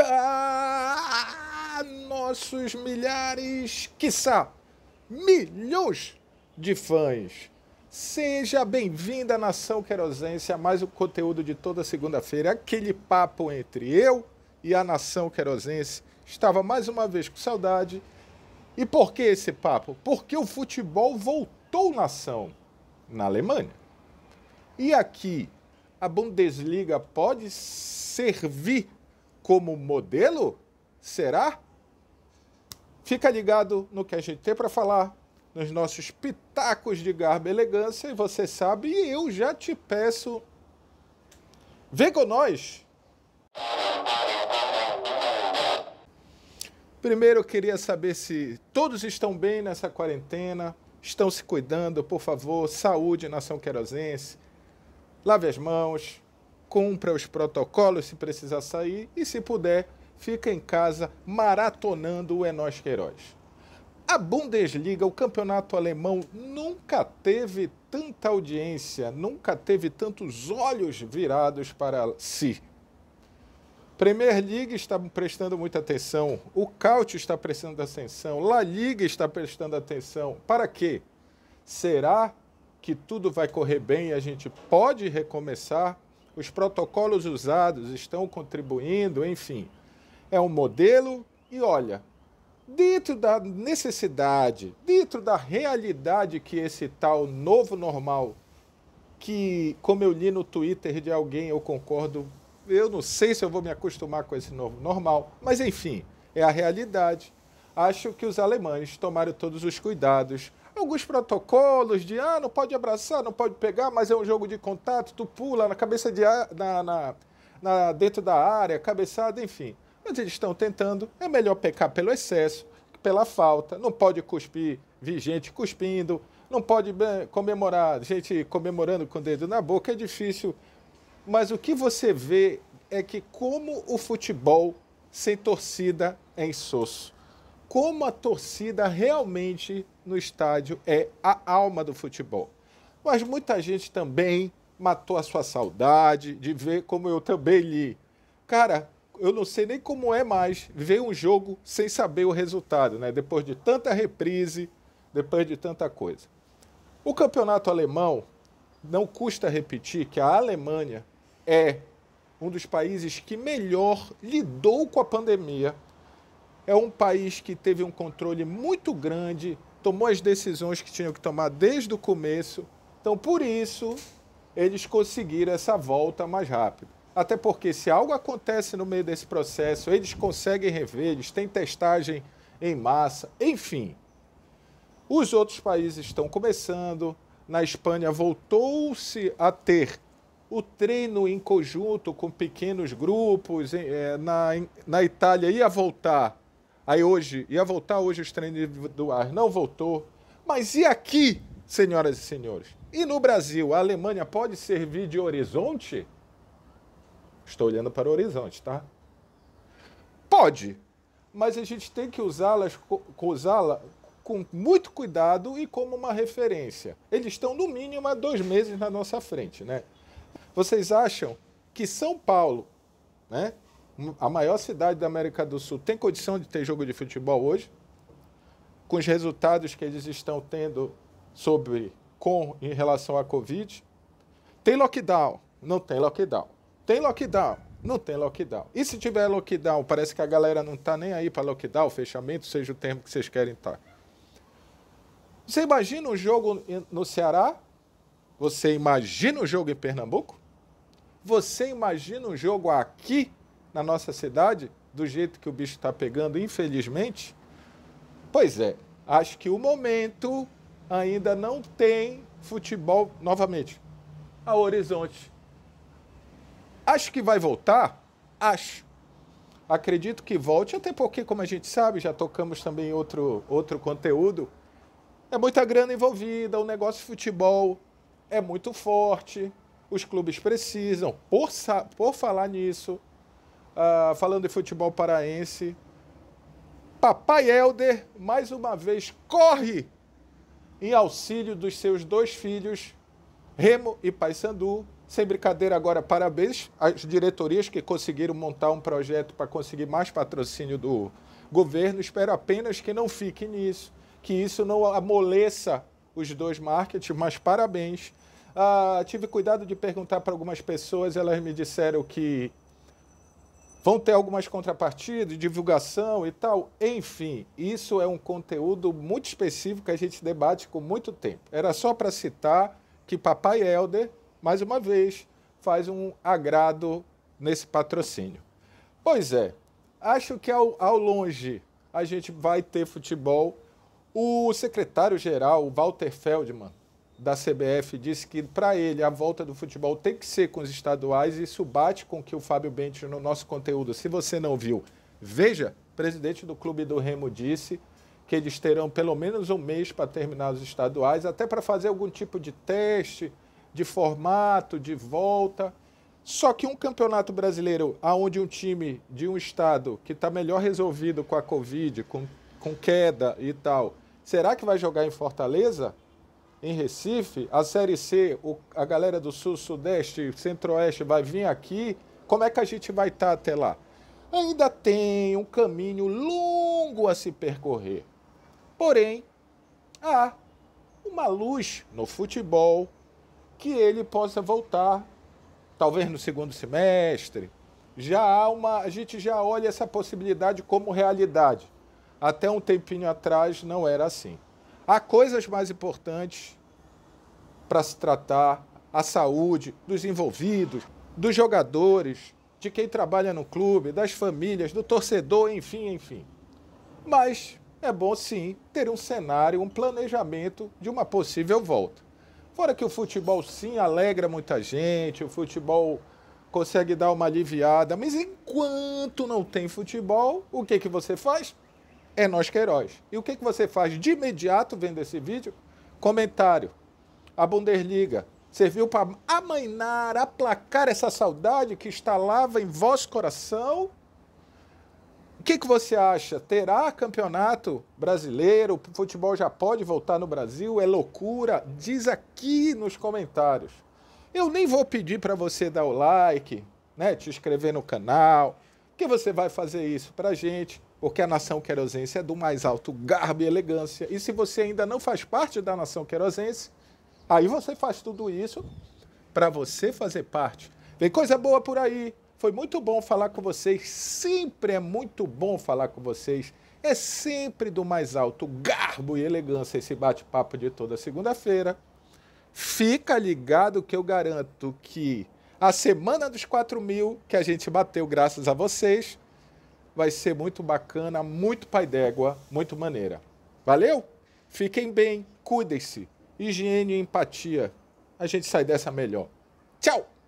Ah, nossos milhares, quiçá milhões de fãs. Seja bem-vinda, nação querosense, a mais um conteúdo de toda segunda-feira. Aquele papo entre eu e a nação querosense. Estava mais uma vez com saudade. E por que esse papo? Porque o futebol voltou nação na Alemanha. E aqui, a Bundesliga pode servir como modelo? Será? Fica ligado no que a gente tem para falar, nos nossos pitacos de garba e elegância, e você sabe, e eu já te peço. Vem com nós! Primeiro, eu queria saber se todos estão bem nessa quarentena, estão se cuidando, por favor. Saúde, nação querosense. Lave as mãos, cumpra os protocolos se precisar sair e, se puder, fica em casa maratonando o Enós Queiroz. A Bundesliga, o campeonato alemão, nunca teve tanta audiência, nunca teve tantos olhos virados para si. Premier League está prestando muita atenção, o Cautio está prestando atenção, La Liga está prestando atenção. Para quê? Será que tudo vai correr bem e a gente pode recomeçar os protocolos usados estão contribuindo, enfim. É um modelo e olha, dentro da necessidade, dentro da realidade que esse tal novo normal, que como eu li no Twitter de alguém, eu concordo, eu não sei se eu vou me acostumar com esse novo normal, mas enfim, é a realidade. Acho que os alemães tomaram todos os cuidados, alguns protocolos de ah, não pode abraçar, não pode pegar, mas é um jogo de contato, tu pula na cabeça de na, na, na dentro da área, cabeçada, enfim. Mas eles estão tentando, é melhor pecar pelo excesso, pela falta, não pode cuspir, vi gente cuspindo, não pode comemorar, gente comemorando com o dedo na boca, é difícil. Mas o que você vê é que como o futebol sem torcida é insosso como a torcida realmente no estádio é a alma do futebol. Mas muita gente também matou a sua saudade de ver como eu também li. Cara, eu não sei nem como é mais ver um jogo sem saber o resultado, né? Depois de tanta reprise, depois de tanta coisa. O campeonato alemão, não custa repetir que a Alemanha é um dos países que melhor lidou com a pandemia é um país que teve um controle muito grande, tomou as decisões que tinham que tomar desde o começo. Então, por isso, eles conseguiram essa volta mais rápido. Até porque, se algo acontece no meio desse processo, eles conseguem rever, eles têm testagem em massa, enfim. Os outros países estão começando. Na Espanha, voltou-se a ter o treino em conjunto com pequenos grupos. Eh, na, na Itália, ia voltar Aí hoje, ia voltar hoje os treinos do ar, não voltou. Mas e aqui, senhoras e senhores? E no Brasil, a Alemanha pode servir de horizonte? Estou olhando para o horizonte, tá? Pode, mas a gente tem que usá-la usá com muito cuidado e como uma referência. Eles estão, no mínimo, há dois meses na nossa frente, né? Vocês acham que São Paulo, né? a maior cidade da América do Sul tem condição de ter jogo de futebol hoje, com os resultados que eles estão tendo sobre com em relação à Covid. Tem lockdown? Não tem lockdown. Tem lockdown? Não tem lockdown. E se tiver lockdown, parece que a galera não está nem aí para lockdown, fechamento, seja o termo que vocês querem estar. Tá. Você imagina um jogo no Ceará? Você imagina um jogo em Pernambuco? Você imagina um jogo aqui na nossa cidade, do jeito que o bicho está pegando, infelizmente? Pois é, acho que o momento ainda não tem futebol novamente a horizonte. Acho que vai voltar? Acho. Acredito que volte, até porque, como a gente sabe, já tocamos também outro, outro conteúdo. É muita grana envolvida, o negócio de futebol é muito forte, os clubes precisam. Por, por falar nisso, Uh, falando de futebol paraense, Papai Helder, mais uma vez, corre em auxílio dos seus dois filhos, Remo e Paysandu. Sem brincadeira, agora parabéns às diretorias que conseguiram montar um projeto para conseguir mais patrocínio do governo. Espero apenas que não fique nisso, que isso não amoleça os dois marketing, mas parabéns. Ah, tive cuidado de perguntar para algumas pessoas, elas me disseram que Vão ter algumas contrapartidas, divulgação e tal. Enfim, isso é um conteúdo muito específico que a gente debate com muito tempo. Era só para citar que Papai Helder, mais uma vez, faz um agrado nesse patrocínio. Pois é, acho que ao, ao longe a gente vai ter futebol. O secretário-geral, Walter Feldman, da CBF disse que para ele a volta do futebol tem que ser com os estaduais e isso bate com o que o Fábio Bente no nosso conteúdo. Se você não viu, veja, o presidente do Clube do Remo disse que eles terão pelo menos um mês para terminar os estaduais, até para fazer algum tipo de teste de formato, de volta. Só que um campeonato brasileiro aonde um time de um estado que está melhor resolvido com a Covid, com, com queda e tal, será que vai jogar em Fortaleza? em Recife, a Série C, o, a galera do Sul, Sudeste, Centro-Oeste vai vir aqui, como é que a gente vai estar tá até lá? Ainda tem um caminho longo a se percorrer. Porém, há uma luz no futebol que ele possa voltar, talvez no segundo semestre. Já há uma, a gente já olha essa possibilidade como realidade. Até um tempinho atrás não era assim. Há coisas mais importantes para se tratar a saúde dos envolvidos, dos jogadores, de quem trabalha no clube, das famílias, do torcedor, enfim, enfim. Mas é bom sim ter um cenário, um planejamento de uma possível volta. Fora que o futebol sim alegra muita gente, o futebol consegue dar uma aliviada, mas enquanto não tem futebol, o que que você faz? é Nós que é heróis. E o que, que você faz de imediato vendo esse vídeo? Comentário. A Bundesliga serviu para amainar, aplacar essa saudade que instalava em vosso coração? O que, que você acha? Terá campeonato brasileiro? O futebol já pode voltar no Brasil? É loucura? Diz aqui nos comentários. Eu nem vou pedir para você dar o like, né, te inscrever no canal, que você vai fazer isso para gente porque a nação querosense é do mais alto garbo e elegância. E se você ainda não faz parte da nação querosense, aí você faz tudo isso para você fazer parte. Vem coisa boa por aí. Foi muito bom falar com vocês. Sempre é muito bom falar com vocês. É sempre do mais alto garbo e elegância esse bate-papo de toda segunda-feira. Fica ligado que eu garanto que a semana dos 4 mil que a gente bateu graças a vocês vai ser muito bacana, muito pai d'égua, muito maneira. Valeu? Fiquem bem, cuidem-se. Higiene e empatia. A gente sai dessa melhor. Tchau!